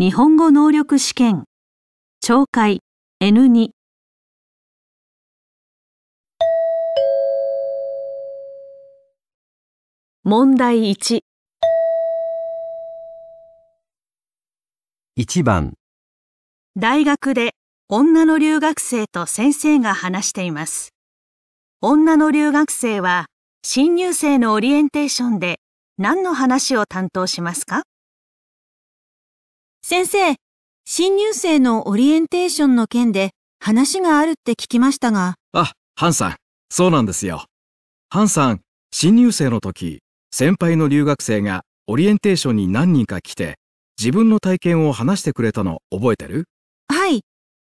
日本語能力試験懲戒 N2 問題1 1番大学で女の留学生と先生が話しています女の留学生は新入生のオリエンテーションで何の話を担当しますか先生、新入生のオリエンテーションの件で話があるって聞きましたが。あ、ハンさん、そうなんですよ。ハンさん、新入生の時、先輩の留学生がオリエンテーションに何人か来て、自分の体験を話してくれたの覚えてるはい。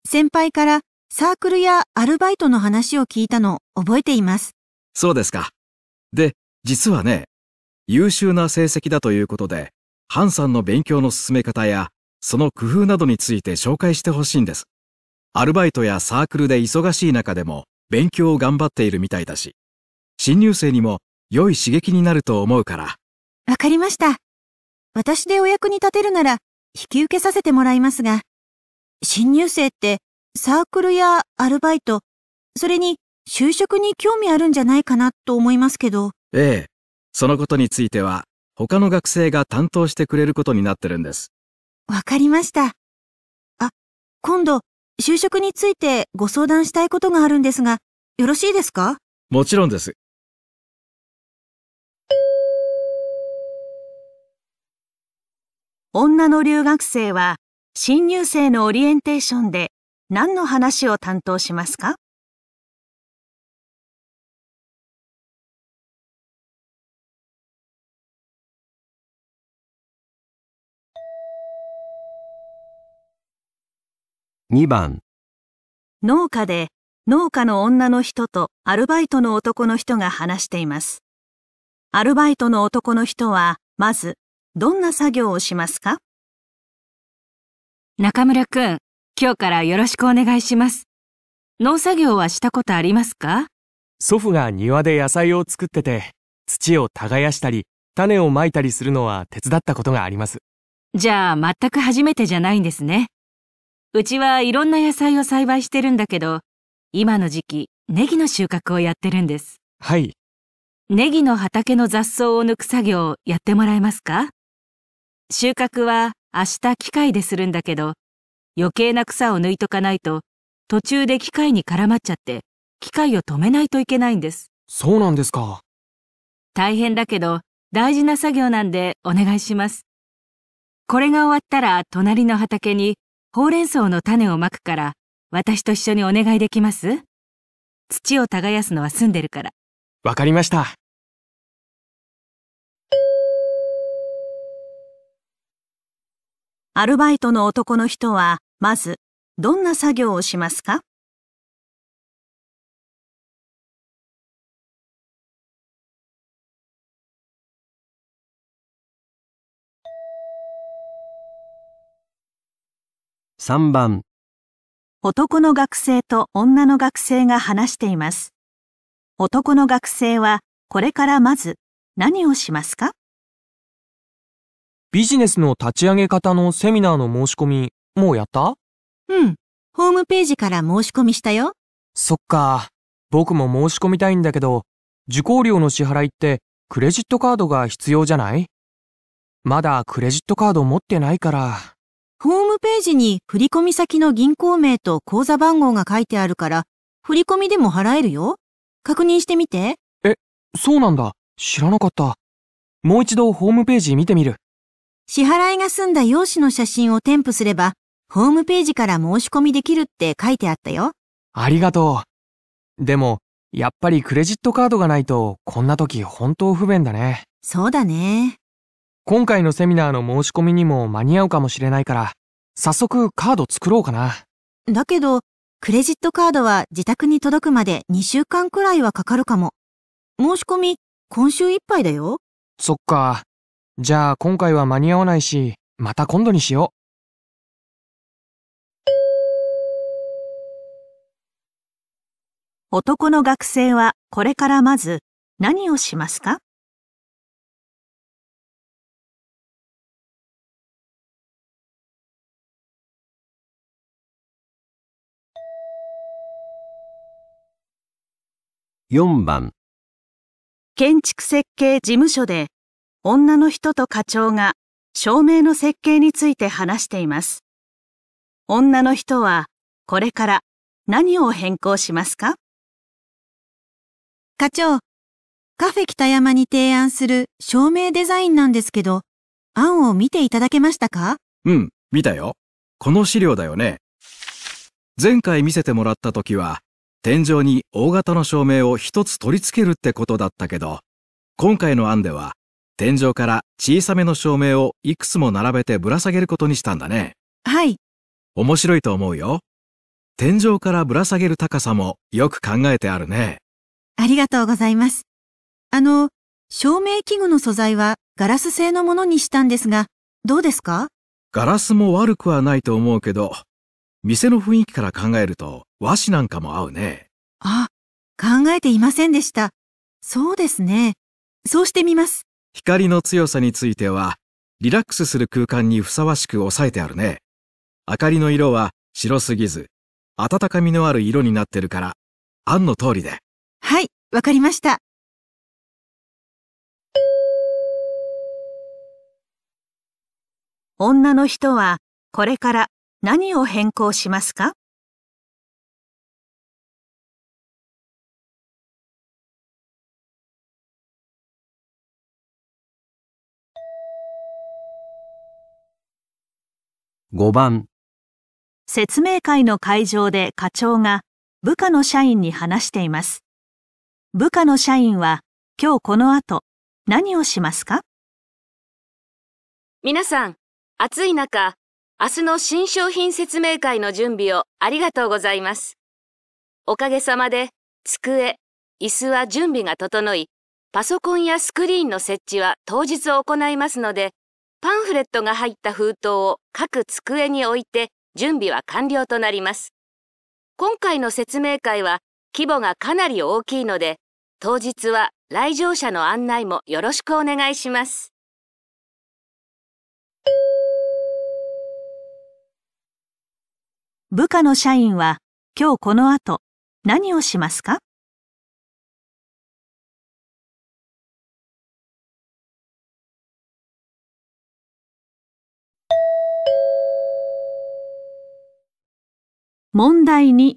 先輩からサークルやアルバイトの話を聞いたの覚えています。そうですか。で、実はね、優秀な成績だということで、ハンさんの勉強の進め方やその工夫などについて紹介してほしいんです。アルバイトやサークルで忙しい中でも勉強を頑張っているみたいだし、新入生にも良い刺激になると思うから。わかりました。私でお役に立てるなら引き受けさせてもらいますが、新入生ってサークルやアルバイト、それに就職に興味あるんじゃないかなと思いますけど。ええ。そのことについては他の学生が担当してくれることになってるんです。わかりました。あ、今度、就職についてご相談したいことがあるんですが、よろしいですかもちろんです。女の留学生は、新入生のオリエンテーションで何の話を担当しますか2番農家で農家の女の人とアルバイトの男の人が話しています。アルバイトの男の人はまずどんな作業をしますか中村くん、今日からよろしくお願いします。農作業はしたことありますか祖父が庭で野菜を作ってて、土を耕したり、種をまいたりするのは手伝ったことがあります。じゃあ全く初めてじゃないんですね。うちはいろんな野菜を栽培してるんだけど、今の時期、ネギの収穫をやってるんです。はい。ネギの畑の雑草を抜く作業やってもらえますか収穫は明日機械でするんだけど、余計な草を抜いとかないと、途中で機械に絡まっちゃって、機械を止めないといけないんです。そうなんですか。大変だけど、大事な作業なんでお願いします。これが終わったら隣の畑にほうれん草の種をまくから、私と一緒にお願いできます土を耕すのは済んでるから。わかりました。アルバイトの男の人は、まず、どんな作業をしますか3番男の学生と女の学生が話しています。男の学生はこれからまず何をしますかビジネスの立ち上げ方のセミナーの申し込み、もうやったうん。ホームページから申し込みしたよ。そっか。僕も申し込みたいんだけど、受講料の支払いってクレジットカードが必要じゃないまだクレジットカード持ってないから。ホームページに振込先の銀行名と口座番号が書いてあるから、振込でも払えるよ。確認してみて。え、そうなんだ。知らなかった。もう一度ホームページ見てみる。支払いが済んだ用紙の写真を添付すれば、ホームページから申し込みできるって書いてあったよ。ありがとう。でも、やっぱりクレジットカードがないと、こんな時本当不便だね。そうだね。今回のセミナーの申し込みにも間に合うかもしれないから、早速カード作ろうかな。だけど、クレジットカードは自宅に届くまで2週間くらいはかかるかも。申し込み、今週いっぱいだよ。そっか。じゃあ今回は間に合わないし、また今度にしよう。男の学生はこれからまず何をしますか4番建築設計事務所で女の人と課長が照明の設計について話しています。女の人はこれから何を変更しますか課長、カフェ北山に提案する照明デザインなんですけど、案を見ていただけましたかうん、見たよ。この資料だよね。前回見せてもらった時は天井に大型の照明を一つ取り付けるってことだったけど、今回の案では、天井から小さめの照明をいくつも並べてぶら下げることにしたんだね。はい。面白いと思うよ。天井からぶら下げる高さもよく考えてあるね。ありがとうございます。あの、照明器具の素材はガラス製のものにしたんですが、どうですかガラスも悪くはないと思うけど、店の雰囲気から考えると、和紙なんかも合うね。あ、考えていませんでした。そうですね。そうしてみます。光の強さについては、リラックスする空間にふさわしく抑えてあるね。明かりの色は白すぎず、温かみのある色になってるから、案の通りで。はい、わかりました。女の人はこれから何を変更しますか5番説明会の会場で課長が部下の社員に話しています。部下の社員は今日この後何をしますか皆さん、暑い中、明日の新商品説明会の準備をありがとうございます。おかげさまで机、椅子は準備が整い、パソコンやスクリーンの設置は当日行いますので、パンフレットが入った封筒を各机に置いて準備は完了となります。今回の説明会は規模がかなり大きいので、当日は来場者の案内もよろしくお願いします。部下の社員は今日この後何をしますか問題2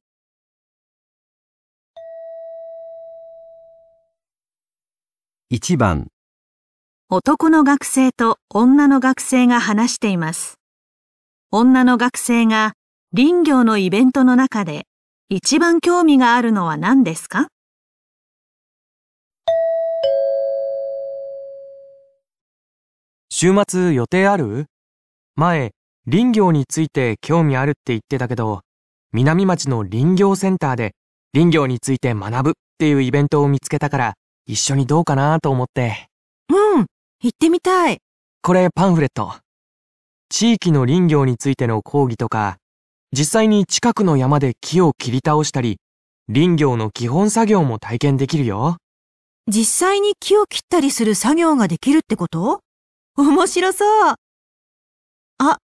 一番男の学生と女の学生が話しています。女の学生が林業のイベントの中で一番興味があるのは何ですか週末予定ある前、林業について興味あるって言ってたけど、南町の林業センターで林業について学ぶっていうイベントを見つけたから一緒にどうかなと思って。うん、行ってみたい。これパンフレット。地域の林業についての講義とか、実際に近くの山で木を切り倒したり、林業の基本作業も体験できるよ。実際に木を切ったりする作業ができるってこと面白そう。あ、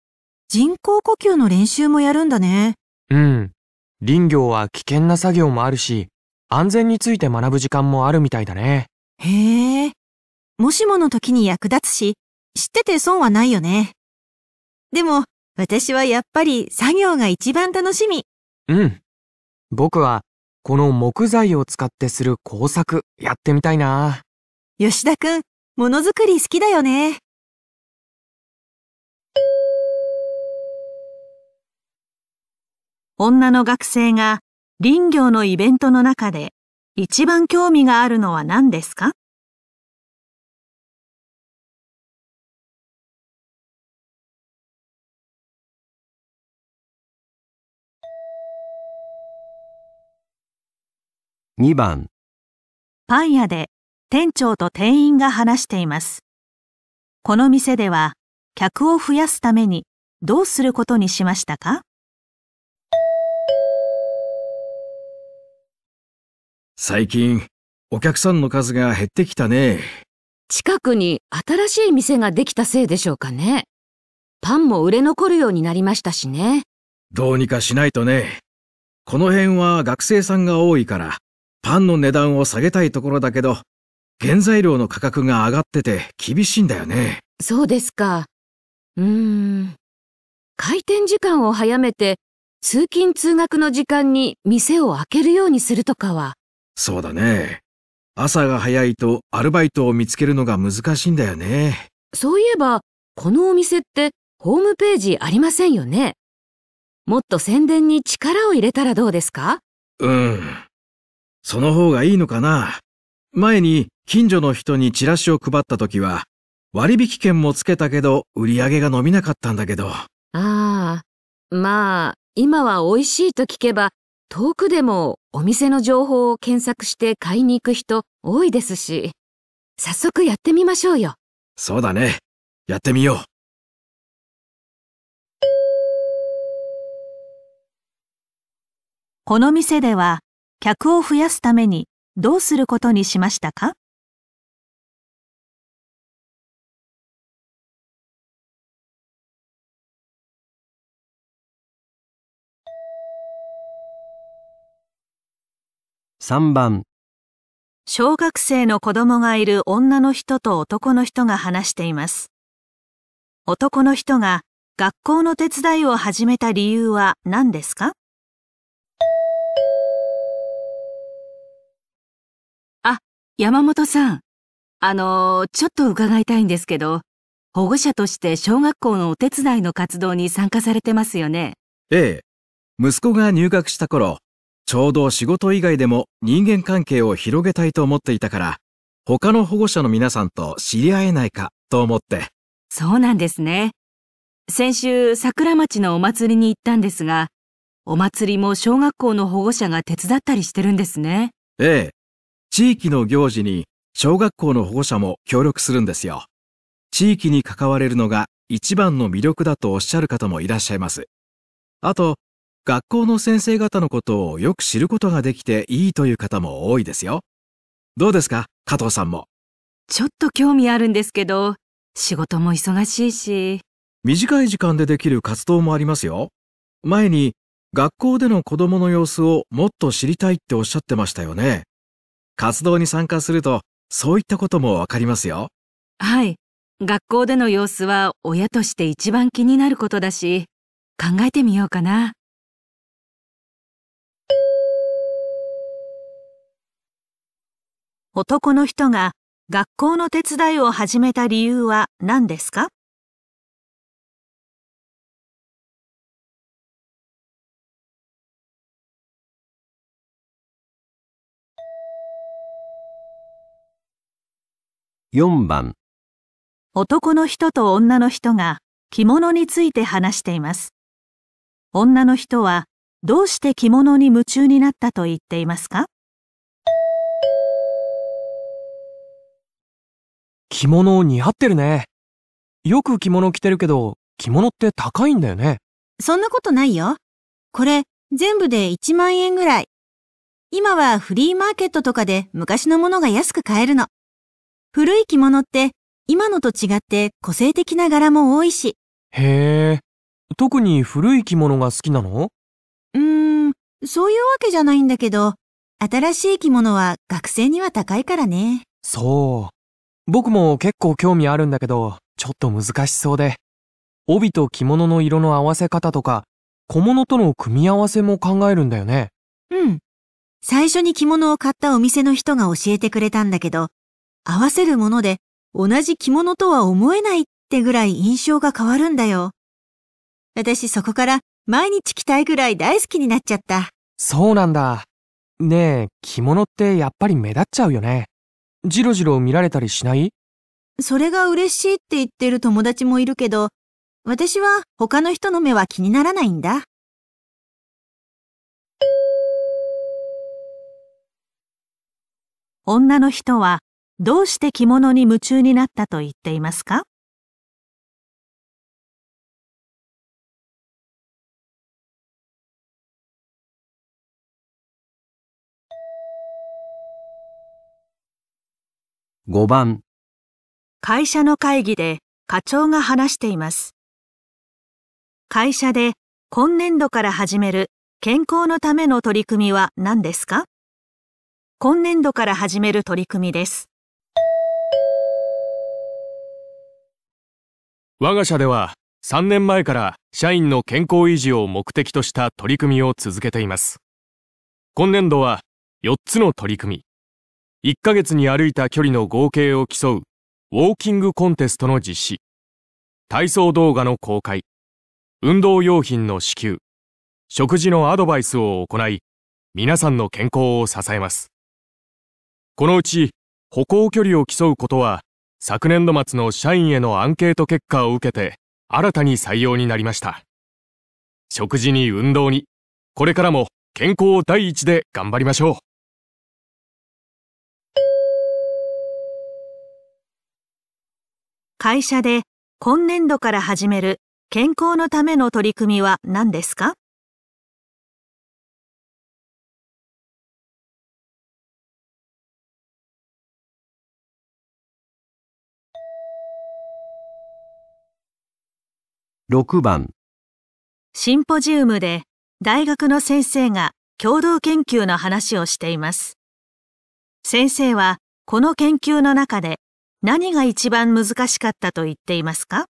人工呼吸の練習もやるんだね。うん。林業は危険な作業もあるし、安全について学ぶ時間もあるみたいだね。へえ。もしもの時に役立つし、知ってて損はないよね。でも、私はやっぱり作業が一番楽しみ。うん。僕は、この木材を使ってする工作、やってみたいな。吉田くん、ものづくり好きだよね。女の学生が林業のイベントの中で一番興味があるのは何ですか2番パン屋で店長と店員が話しています。この店では客を増やすためにどうすることにしましたか最近、お客さんの数が減ってきたね。近くに新しい店ができたせいでしょうかね。パンも売れ残るようになりましたしね。どうにかしないとね。この辺は学生さんが多いから、パンの値段を下げたいところだけど、原材料の価格が上がってて厳しいんだよね。そうですか。うーん。開店時間を早めて、通勤通学の時間に店を開けるようにするとかは。そうだね。朝が早いとアルバイトを見つけるのが難しいんだよね。そういえば、このお店ってホームページありませんよね。もっと宣伝に力を入れたらどうですかうん。その方がいいのかな。前に近所の人にチラシを配った時は、割引券もつけたけど売り上げが伸びなかったんだけど。ああ、まあ、今は美味しいと聞けば遠くでもお店の情報を検索して買いに行く人多いですし、早速やってみましょうよ。そうだね。やってみよう。この店では客を増やすためにどうすることにしましたか3番小学生の子供がいる女の人と男の人が話しています。男の人が学校の手伝いを始めた理由は何ですかあ、山本さん。あの、ちょっと伺いたいんですけど、保護者として小学校のお手伝いの活動に参加されてますよね。ええ。息子が入学した頃、ちょうど仕事以外でも人間関係を広げたいと思っていたから、他の保護者の皆さんと知り合えないかと思って。そうなんですね。先週、桜町のお祭りに行ったんですが、お祭りも小学校の保護者が手伝ったりしてるんですね。ええ。地域の行事に小学校の保護者も協力するんですよ。地域に関われるのが一番の魅力だとおっしゃる方もいらっしゃいます。あと、学校の先生方のことをよく知ることができていいという方も多いですよ。どうですか加藤さんも。ちょっと興味あるんですけど、仕事も忙しいし。短い時間でできる活動もありますよ。前に学校での子供の様子をもっと知りたいっておっしゃってましたよね。活動に参加するとそういったこともわかりますよ。はい。学校での様子は親として一番気になることだし、考えてみようかな。男の人が学校の手伝いを始めた理由は何ですか4番男の人と女の人が着物について話しています。女の人はどうして着物に夢中になったと言っていますか着物似合ってるね。よく着物着てるけど、着物って高いんだよね。そんなことないよ。これ、全部で1万円ぐらい。今はフリーマーケットとかで昔のものが安く買えるの。古い着物って、今のと違って個性的な柄も多いし。へえ。特に古い着物が好きなのうーん、そういうわけじゃないんだけど、新しい着物は学生には高いからね。そう。僕も結構興味あるんだけど、ちょっと難しそうで。帯と着物の色の合わせ方とか、小物との組み合わせも考えるんだよね。うん。最初に着物を買ったお店の人が教えてくれたんだけど、合わせるもので同じ着物とは思えないってぐらい印象が変わるんだよ。私そこから毎日着たいぐらい大好きになっちゃった。そうなんだ。ねえ、着物ってやっぱり目立っちゃうよね。じろじろ見られたりしないそれが嬉しいって言ってる友達もいるけど、私は他の人の目は気にならないんだ。女の人はどうして着物に夢中になったと言っていますか5番会社の会議で課長が話しています。会社で今年度から始める健康のための取り組みは何ですか今年度から始める取り組みです。我が社では3年前から社員の健康維持を目的とした取り組みを続けています。今年度は4つの取り組み、1ヶ月に歩いた距離の合計を競うウォーキングコンテストの実施、体操動画の公開、運動用品の支給、食事のアドバイスを行い、皆さんの健康を支えます。このうち、歩行距離を競うことは、昨年度末の社員へのアンケート結果を受けて、新たに採用になりました。食事に運動に、これからも健康第一で頑張りましょう。会社で今年度から始める健康のための取り組みは何ですか6番シンポジウムで大学の先生が共同研究の話をしています。先生はこの研究の中で何が一番難しかったと言っていますか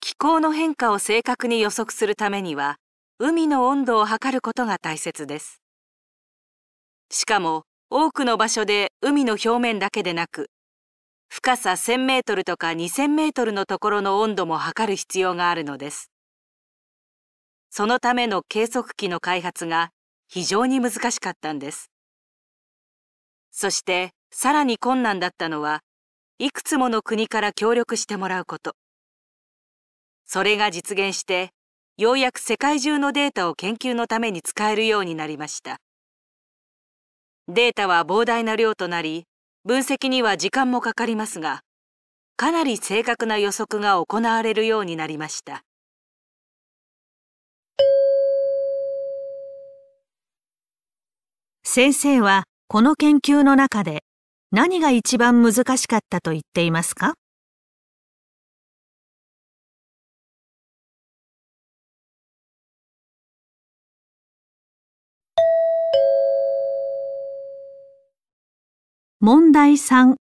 気候の変化を正確に予測するためには海の温度を測ることが大切ですしかも多くの場所で海の表面だけでなく深さ1000メートルとか2000メートルのところの温度も測る必要があるのですそのための計測器の開発が非常に難しかったんですそしてさらに困難だったのはいくつもの国から協力してもらうことそれが実現してようやく世界中のデータを研究のために使えるようになりましたデータは膨大な量となり分析には時間もかかりますがかなり正確な予測が行われるようになりました先生はこの研究の中で何が一番難しかったと言っていますか問題3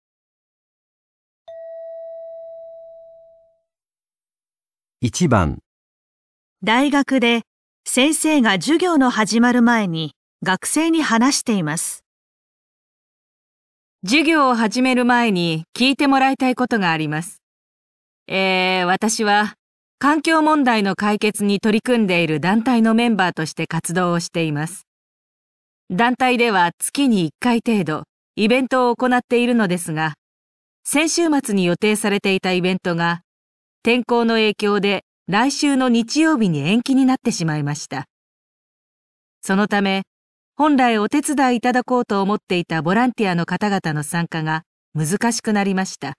一番大学で先生が授業の始まる前に学生に話しています。授業を始める前に聞いてもらいたいことがあります。えー、私は環境問題の解決に取り組んでいる団体のメンバーとして活動をしています。団体では月に1回程度イベントを行っているのですが、先週末に予定されていたイベントが天候の影響で来週の日曜日に延期になってしまいました。そのため、本来お手伝いいただこうと思っていたボランティアの方々の参加が難しくなりました。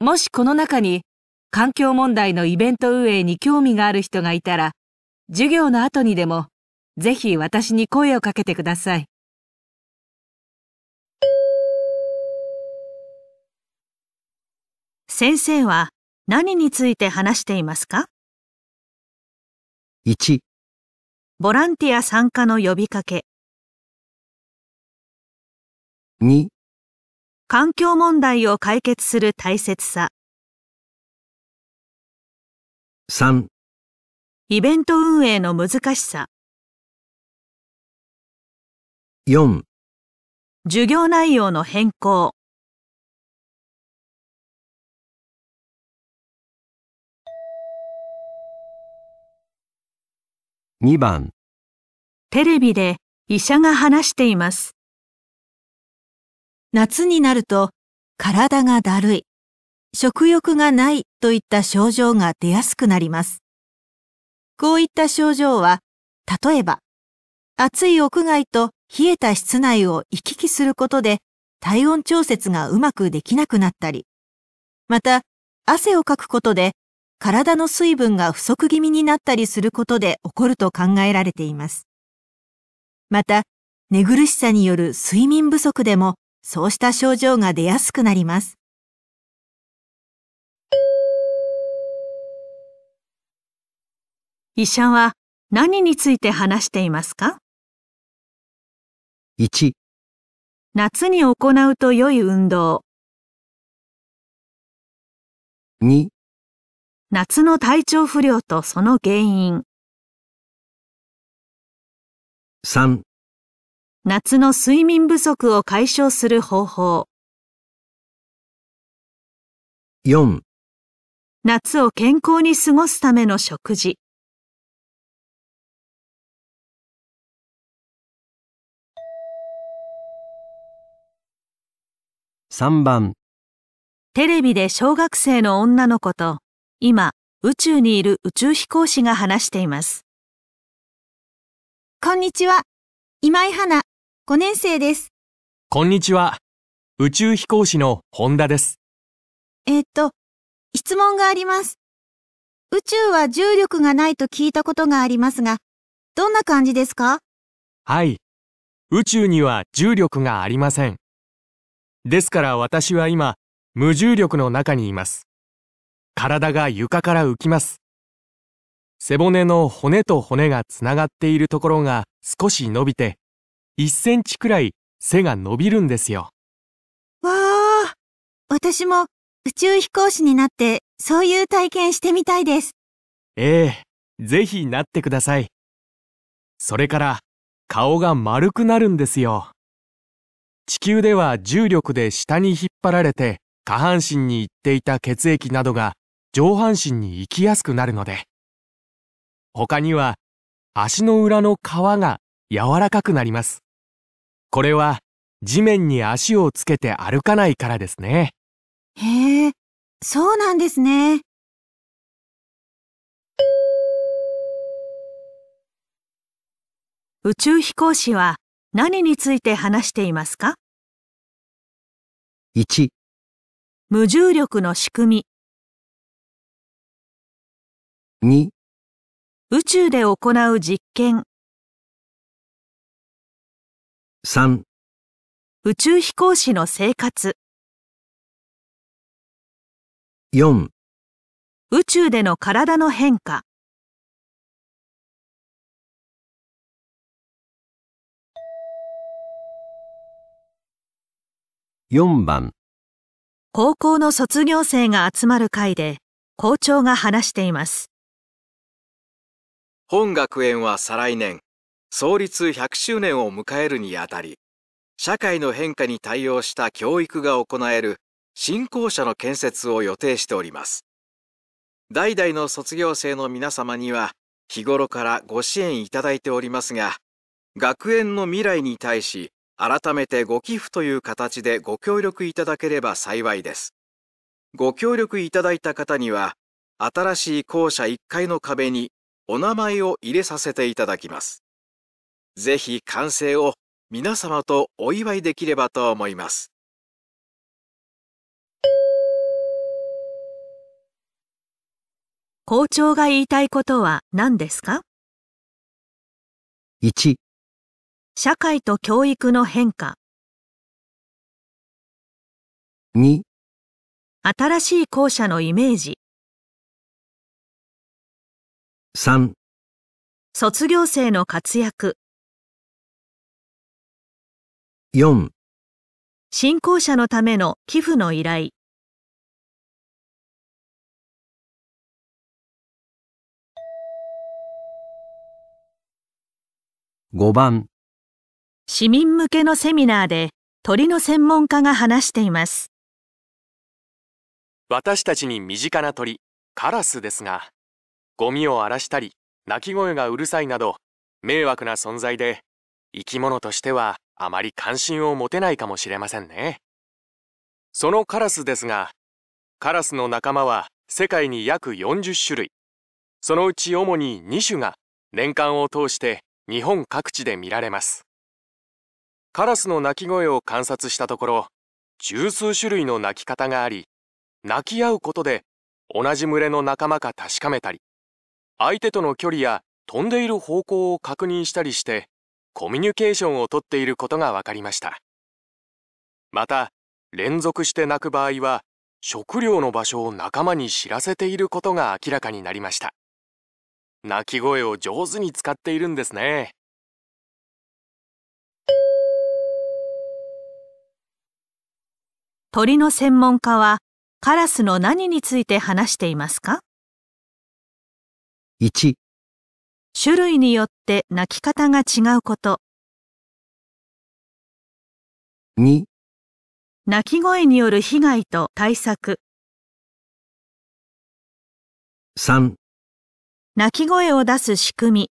もしこの中に環境問題のイベント運営に興味がある人がいたら、授業の後にでもぜひ私に声をかけてください。先生は何について話していますか 1, ボランティア参加の呼びかけ。2環境問題を解決する大切さ。3イベント運営の難しさ。4授業内容の変更。2番テレビで医者が話しています。夏になると体がだるい、食欲がないといった症状が出やすくなります。こういった症状は、例えば、暑い屋外と冷えた室内を行き来することで体温調節がうまくできなくなったり、また、汗をかくことで体の水分が不足気味になったりすることで起こると考えられています。また、寝苦しさによる睡眠不足でもそうした症状が出やすくなります。医者は何について話していますか ?1 夏に行うと良い運動2夏の体調不良とその原因。3夏の睡眠不足を解消する方法。4夏を健康に過ごすための食事。3番テレビで小学生の女の子と今、宇宙にいる宇宙飛行士が話しています。こんにちは。今井花、5年生です。こんにちは。宇宙飛行士の本田です。えっと、質問があります。宇宙は重力がないと聞いたことがありますが、どんな感じですかはい。宇宙には重力がありません。ですから私は今、無重力の中にいます。体が床から浮きます。背骨の骨と骨がつながっているところが少し伸びて、1センチくらい背が伸びるんですよ。わあ、私も宇宙飛行士になってそういう体験してみたいです。ええ、ぜひなってください。それから顔が丸くなるんですよ。地球では重力で下に引っ張られて下半身に行っていた血液などが上半身に行きやすくなるので他には足の裏の皮が柔らかくなりますこれは地面に足をつけて歩かないからですねへえそうなんですね宇宙飛行士は何について話していますか 1, 無重力の仕組み2宇宙で行う実験3宇宙飛行士の生活4宇宙での体の変化4番高校の卒業生が集まる会で校長が話しています本学園は再来年、創立100周年を迎えるにあたり、社会の変化に対応した教育が行える新校舎の建設を予定しております。代々の卒業生の皆様には日頃からご支援いただいておりますが、学園の未来に対し改めてご寄付という形でご協力いただければ幸いです。ご協力いただいた方には、新しい校舎1階の壁にお名前を入れさせていただきます。ぜひ完成を皆様とお祝いできればと思います。校長が言いたいことは何ですか ?1 社会と教育の変化2新しい校舎のイメージ三、卒業生の活躍4新校舎のための寄付の依頼5番市民向けのセミナーで鳥の専門家が話しています私たちに身近な鳥カラスですがゴミを荒らしたり鳴き声がうるさいなど迷惑な存在で生き物としてはあまり関心を持てないかもしれませんねそのカラスですがカラスの仲間は世界に約40種類そのうち主に2種が年間を通して日本各地で見られますカラスの鳴き声を観察したところ十数種類の鳴き方があり鳴き合うことで同じ群れの仲間か確かめたり相手との距離や飛んでいる方向を確認したりしてコミュニケーションをとっていることが分かりましたまた連続して鳴く場合は食料の場所を仲間に知らせていることが明らかになりました鳴き声を上手に使っているんですね鳥の専門家はカラスの何について話していますか1種類によって泣き方が違うこと2泣き声による被害と対策3泣き声を出す仕組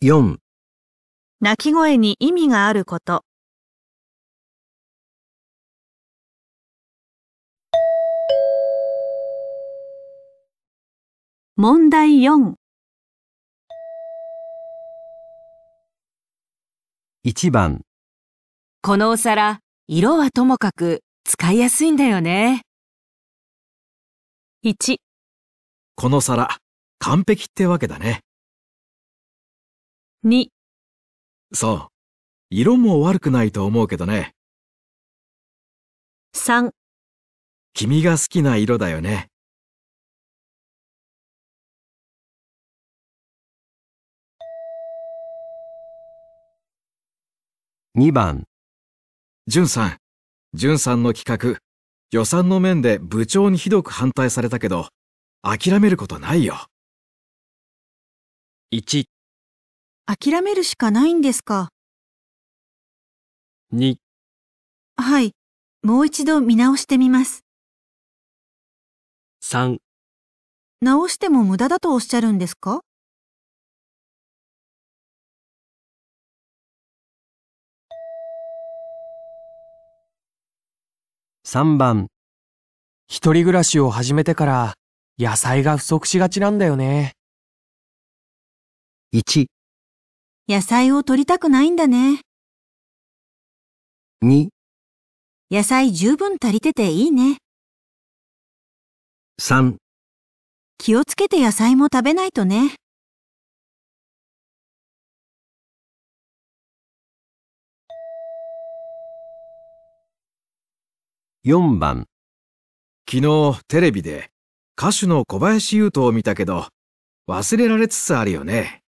み4泣き声に意味があること問題4 1番このお皿、色はともかく使いやすいんだよね。1この皿、完璧ってわけだね。2そう。色も悪くないと思うけどね。3君が好きな色だよね。2番。淳さん、淳さんの企画、予算の面で部長にひどく反対されたけど、諦めることないよ。1、諦めるしかないんですか。2、はい、もう一度見直してみます。3、直しても無駄だとおっしゃるんですか3番一人暮らしを始めてから野菜が不足しがちなんだよね。1、野菜を取りたくないんだね。2、野菜十分足りてていいね。3、気をつけて野菜も食べないとね。4番昨日テレビで歌手の小林優斗を見たけど忘れられつつあるよね。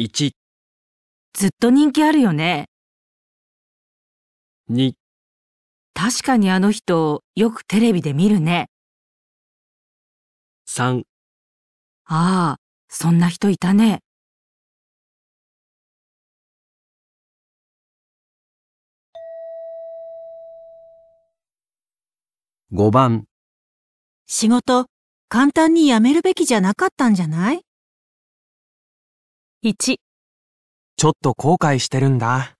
1ずっと人気あるよね。2確かにあの人よくテレビで見るね。3ああ、そんな人いたね。5番仕事、簡単に辞めるべきじゃなかったんじゃない ?1、ちょっと後悔してるんだ。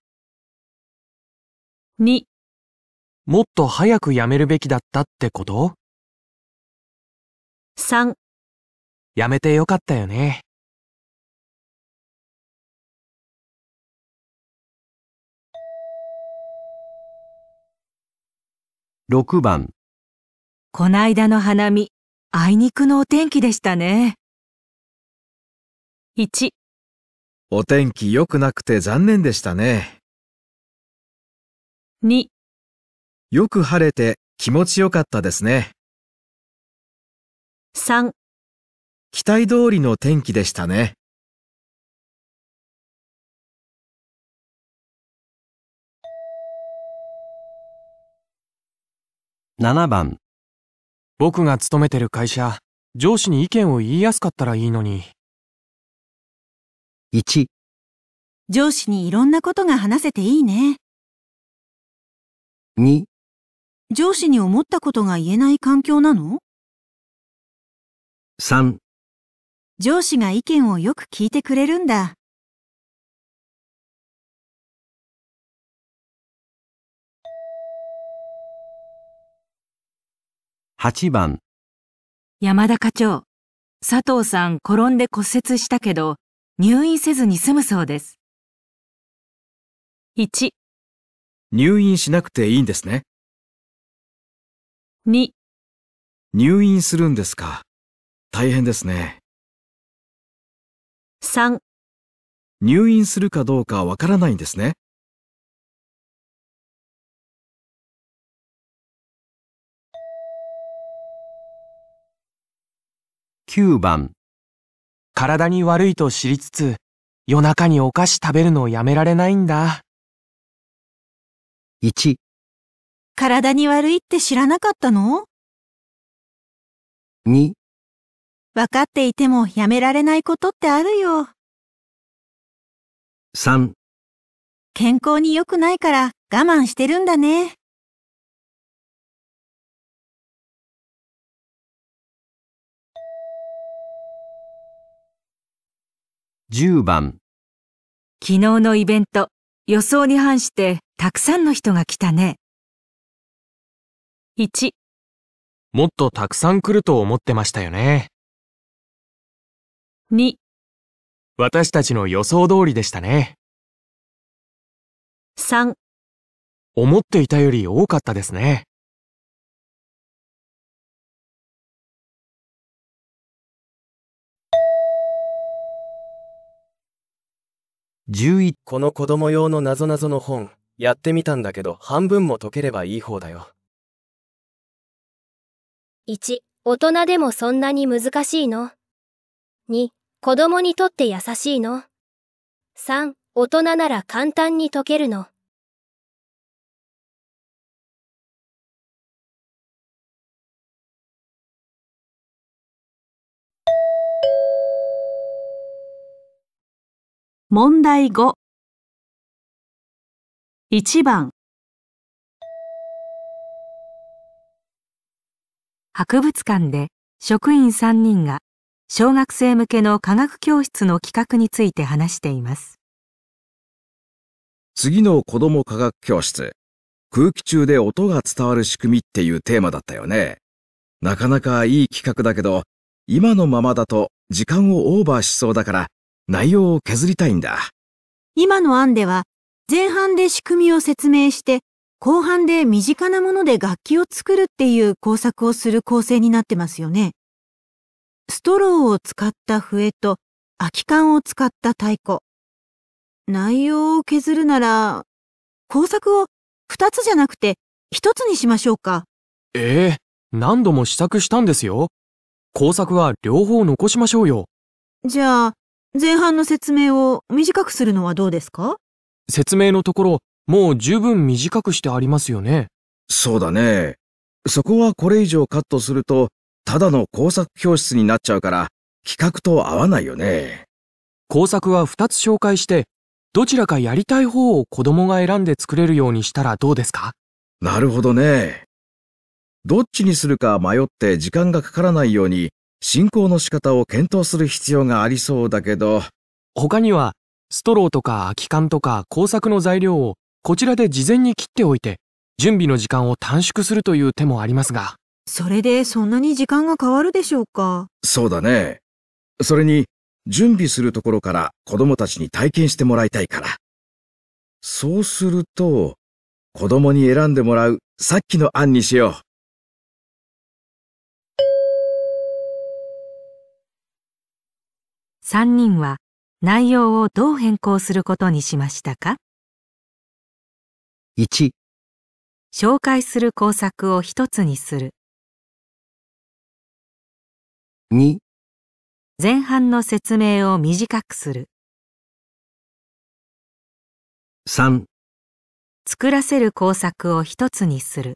2、もっと早く辞めるべきだったってこと ?3、辞めてよかったよね。6番こないだの花見、あいにくのお天気でしたね。1、お天気良くなくて残念でしたね。2、よく晴れて気持ちよかったですね。3、期待通りの天気でしたね。7番僕が勤めてる会社、上司に意見を言いやすかったらいいのに。1、上司にいろんなことが話せていいね。2、上司に思ったことが言えない環境なの3、上司が意見をよく聞いてくれるんだ。8番山田課長、佐藤さん転んで骨折したけど入院せずに済むそうです。1入院しなくていいんですね。2入院するんですか。大変ですね。3入院するかどうかわからないんですね。9番体に悪いと知りつつ夜中にお菓子食べるのをやめられないんだ。1体に悪いって知らなかったの ?2 分かっていてもやめられないことってあるよ。3健康に良くないから我慢してるんだね。10番昨日のイベント予想に反してたくさんの人が来たね 1, もっとたくさん来ると思ってましたよね 2, 2私たちの予想通りでしたね3思っていたより多かったですね11この子供用のなぞなぞの本やってみたんだけど半分も解ければいい方だよ1大人でもそんなに難しいの2子供にとって優しいの3大人なら簡単に解けるの問題5 1番博物館で職員3人が小学生向けの科学教室の企画について話しています次の子ども科学教室空気中で音が伝わる仕組みっていうテーマだったよねなかなかいい企画だけど今のままだと時間をオーバーしそうだから内容を削りたいんだ。今の案では、前半で仕組みを説明して、後半で身近なもので楽器を作るっていう工作をする構成になってますよね。ストローを使った笛と空き缶を使った太鼓。内容を削るなら、工作を二つじゃなくて一つにしましょうか。ええ何度も試作したんですよ。工作は両方残しましょうよ。じゃあ、前半の説明を短くするのはどうですか説明のところ、もう十分短くしてありますよね。そうだね。そこはこれ以上カットすると、ただの工作教室になっちゃうから、企画と合わないよね。工作は2つ紹介して、どちらかやりたい方を子供が選んで作れるようにしたらどうですかなるほどね。どっちにするか迷って時間がかからないように、進行の仕方を検討する必要がありそうだけど、他には、ストローとか空き缶とか工作の材料をこちらで事前に切っておいて、準備の時間を短縮するという手もありますが。それでそんなに時間が変わるでしょうかそうだね。それに、準備するところから子供たちに体験してもらいたいから。そうすると、子供に選んでもらうさっきの案にしよう。3人は内容をどう変更することにしましたか ?1 紹介する工作を一つにする2前半の説明を短くする3作らせる工作を一つにする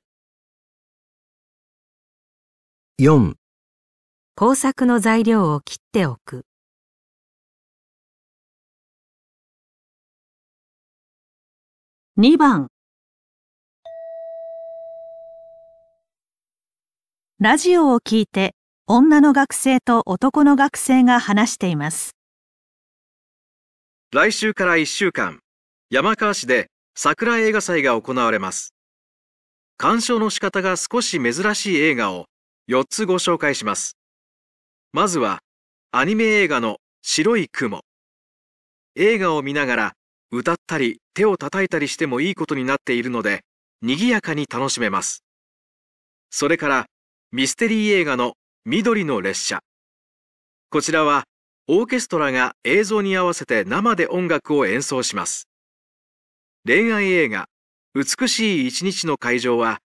4工作の材料を切っておく2番ラジオを聞いて女の学生と男の学生が話しています来週から1週間山川市で桜映画祭が行われます鑑賞の仕方が少し珍しい映画を4つご紹介しますまずはアニメ映画の白い雲映画を見ながら歌ったり手を叩いたりしてもいいことになっているので、賑やかに楽しめます。それから、ミステリー映画の緑の列車。こちらは、オーケストラが映像に合わせて生で音楽を演奏します。恋愛映画、美しい一日の会場は、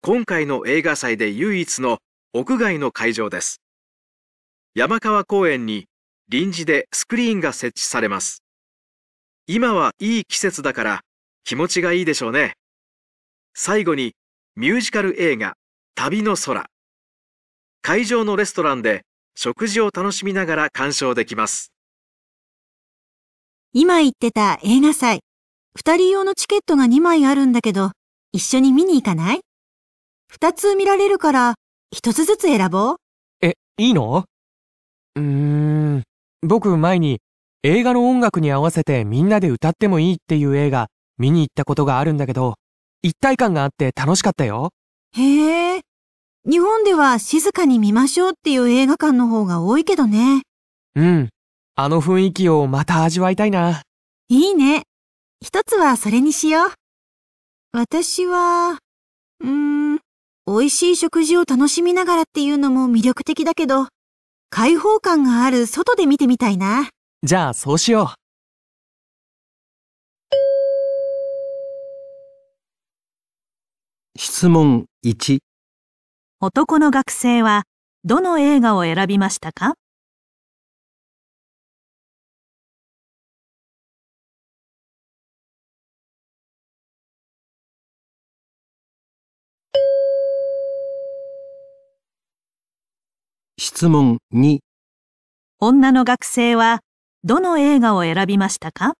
今回の映画祭で唯一の屋外の会場です。山川公園に臨時でスクリーンが設置されます。今はいい季節だから気持ちがいいでしょうね。最後にミュージカル映画旅の空。会場のレストランで食事を楽しみながら鑑賞できます。今言ってた映画祭、二人用のチケットが2枚あるんだけど、一緒に見に行かない二つ見られるから、一つずつ選ぼう。え、いいのうーん、僕前に映画の音楽に合わせてみんなで歌ってもいいっていう映画見に行ったことがあるんだけど、一体感があって楽しかったよ。へえ。日本では静かに見ましょうっていう映画館の方が多いけどね。うん。あの雰囲気をまた味わいたいな。いいね。一つはそれにしよう。私は、うーん、美味しい食事を楽しみながらっていうのも魅力的だけど、開放感がある外で見てみたいな。じゃあそうしよう。質問1男の学生はどの映画を選びましたか質問2女の学生はどの映画を選びましたか